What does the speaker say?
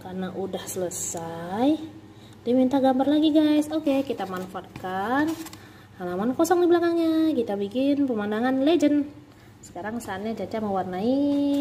karena udah selesai diminta gambar lagi guys oke kita manfaatkan halaman kosong di belakangnya kita bikin pemandangan legend sekarang saatnya Caca mewarnai